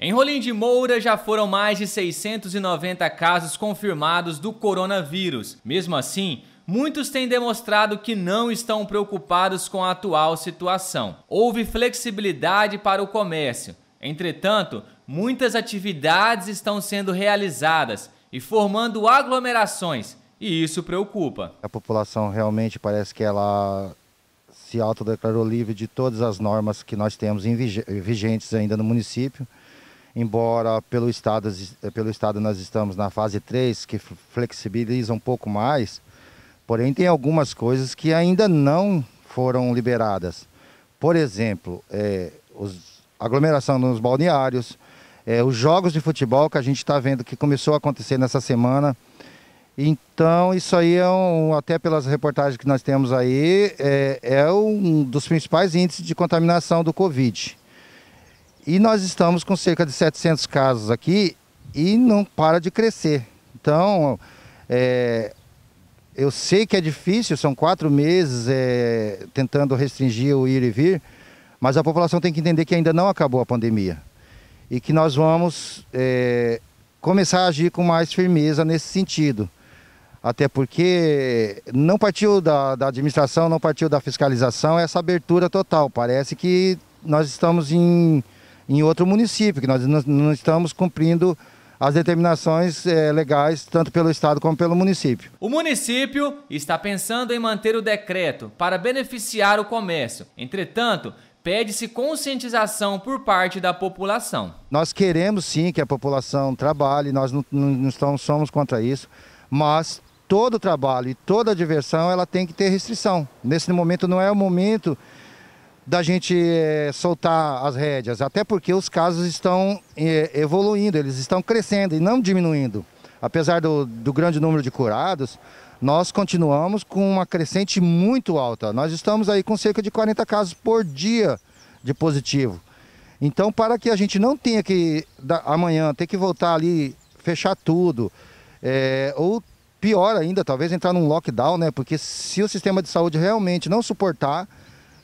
Em Rolim de Moura já foram mais de 690 casos confirmados do coronavírus. Mesmo assim, muitos têm demonstrado que não estão preocupados com a atual situação. Houve flexibilidade para o comércio. Entretanto, muitas atividades estão sendo realizadas e formando aglomerações, e isso preocupa. A população realmente parece que ela se autodeclarou livre de todas as normas que nós temos vigentes ainda no município embora pelo estado, pelo estado nós estamos na fase 3, que flexibiliza um pouco mais, porém tem algumas coisas que ainda não foram liberadas. Por exemplo, é, os, aglomeração nos balneários, é, os jogos de futebol que a gente está vendo que começou a acontecer nessa semana. Então, isso aí é um, até pelas reportagens que nós temos aí, é, é um dos principais índices de contaminação do Covid. E nós estamos com cerca de 700 casos aqui e não para de crescer. Então, é, eu sei que é difícil, são quatro meses é, tentando restringir o ir e vir, mas a população tem que entender que ainda não acabou a pandemia e que nós vamos é, começar a agir com mais firmeza nesse sentido. Até porque não partiu da, da, administração, não partiu da fiscalização essa abertura total. Parece que nós estamos em em outro município, que nós não estamos cumprindo as determinações é, legais, tanto pelo Estado como pelo município. O município está pensando em manter o decreto para beneficiar o comércio. Entretanto, pede-se conscientização por parte da população. Nós queremos sim que a população trabalhe, nós não, não, não somos contra isso, mas todo trabalho e toda diversão ela tem que ter restrição. Nesse momento não é o momento da gente é, soltar as rédeas, até porque os casos estão é, evoluindo, eles estão crescendo e não diminuindo. Apesar do, do grande número de curados, nós continuamos com uma crescente muito alta. Nós estamos aí com cerca de 40 casos por dia de positivo. Então, para que a gente não tenha que da, amanhã ter que voltar ali, fechar tudo, é, ou pior ainda, talvez entrar num lockdown, né? Porque se o sistema de saúde realmente não suportar,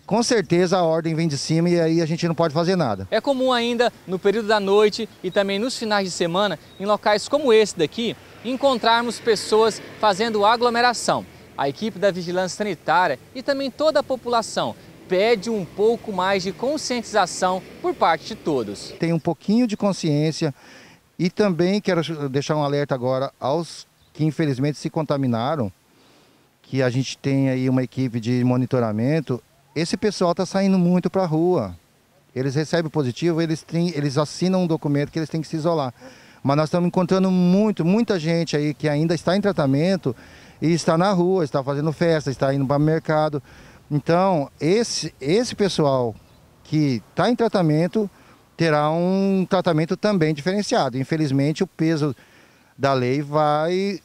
com certeza a ordem vem de cima e aí a gente não pode fazer nada. É comum ainda no período da noite e também nos finais de semana, em locais como esse daqui, encontrarmos pessoas fazendo aglomeração. A equipe da vigilância sanitária e também toda a população pede um pouco mais de conscientização por parte de todos. Tem um pouquinho de consciência e também quero deixar um alerta agora aos que infelizmente se contaminaram, que a gente tem aí uma equipe de monitoramento esse pessoal está saindo muito para a rua. Eles recebem positivo, eles, têm, eles assinam um documento que eles têm que se isolar. Mas nós estamos encontrando muito, muita gente aí que ainda está em tratamento e está na rua, está fazendo festa, está indo para o mercado. Então, esse, esse pessoal que está em tratamento terá um tratamento também diferenciado. Infelizmente, o peso da lei vai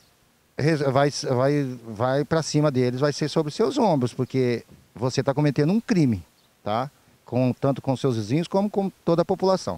vai vai vai para cima deles, vai ser sobre seus ombros, porque você está cometendo um crime, tá? Com, tanto com seus vizinhos como com toda a população.